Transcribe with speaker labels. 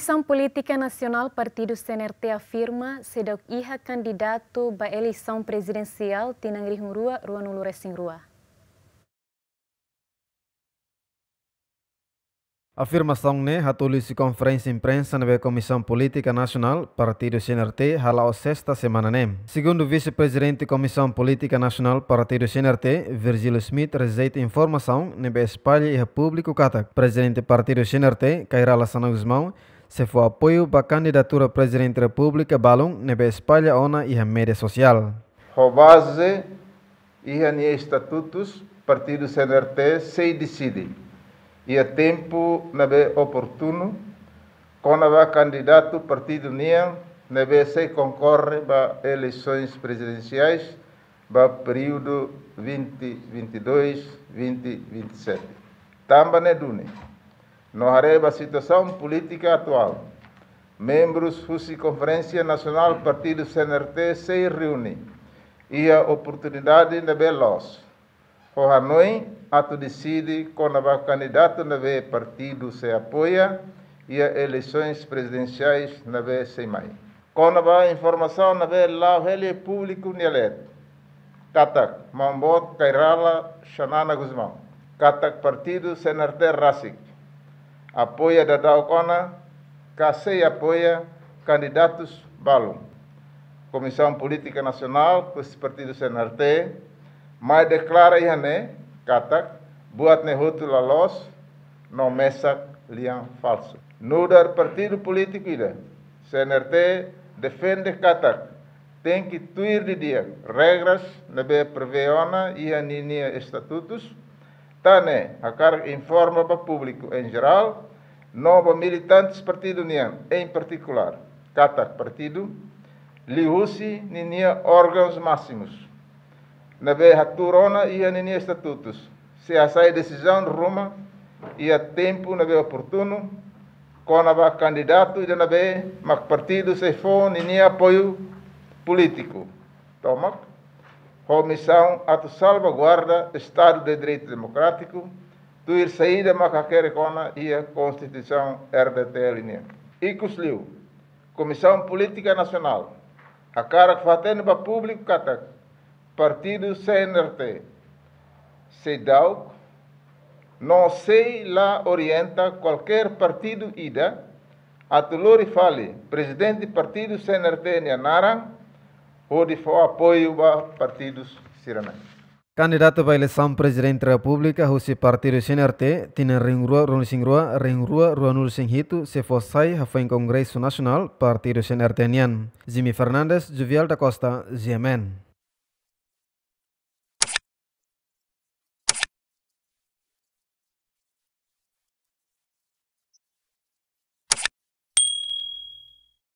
Speaker 1: Comissão Política Nacional Partido CNRT afirma sedok o candidato ba eleição presidencial tinangrih rua rua nulura rua. Afirmação ne hatulisi conferência imprensa na Comissão Política Nacional, Partido CNRT, halao sexta semana ne. Segundo vice-presidente Comissão Política Nacional, Partido CNRT, Virgílio Smith, rejeita informação na espalha e público catac. Presidente Partido CNRT, Cairala Sana Guzmão, se for apoio para candidatura presidente república balón nebe España ona e a mídia social.
Speaker 2: Ho base y estatutos partido CNRT se decide e a tempo nebe oportuno quando va candidato partido nian nebe se concorre para eleições presidenciais para período 2022-2027. Tamba ne dune no Hareba a situação política atual. Membros da Conferência Nacional Partido CNRT se reúnem e a oportunidade de los. O Hanoi ato decide quando o candidato na ver partido se apoia e as eleições presidenciais na ver sem mais. Quando a informação na ver lá ele público nialet. Katak, Mambot, Kairala, Xanana Guzmão. Katak Partido CNRT Rasik apoia da Kona, CACEI apoia candidatos Balum. Comissão Política Nacional, que partido CNRT, mas declara Ihané, kata, buat nehutu lalos, não mesak liang falso. Nudar partido político ida, CNRT defende kata, tem que tuir de dia regras, nebe preveona e aninia estatutos, Tane, a cargo informa para o público em geral, nova militantes Partido União em particular, Qatar Partido, liusi ninia órgãos máximos, na beira turona e a ninia estatutos, se a sair decisão ruma e a tempo na beira oportuno, quando candidato e na beira, mas partido se for ninia apoio político. Toma. Comissão ato salvaguarda Estado de Direito Democrático, tuir saída macaquerecona e a Constituição RDTLN. E cusliu, Comissão Política Nacional, a cara que fatene para público catac, Partido CNRT, CEDAUC, não sei lá orienta qualquer partido ida, a Tulori fale, presidente do partido CNRT naran ou de apoio a partidos sinceramente.
Speaker 1: Candidato para eleição presidente da República, o partido CNRT, tinha ringrua, ringrua, ringrua, ruanul singhito, se fosse foi em Congresso Nacional, partido CNRT Nian. Jimmy Fernandes, Juvial da Costa, GMN.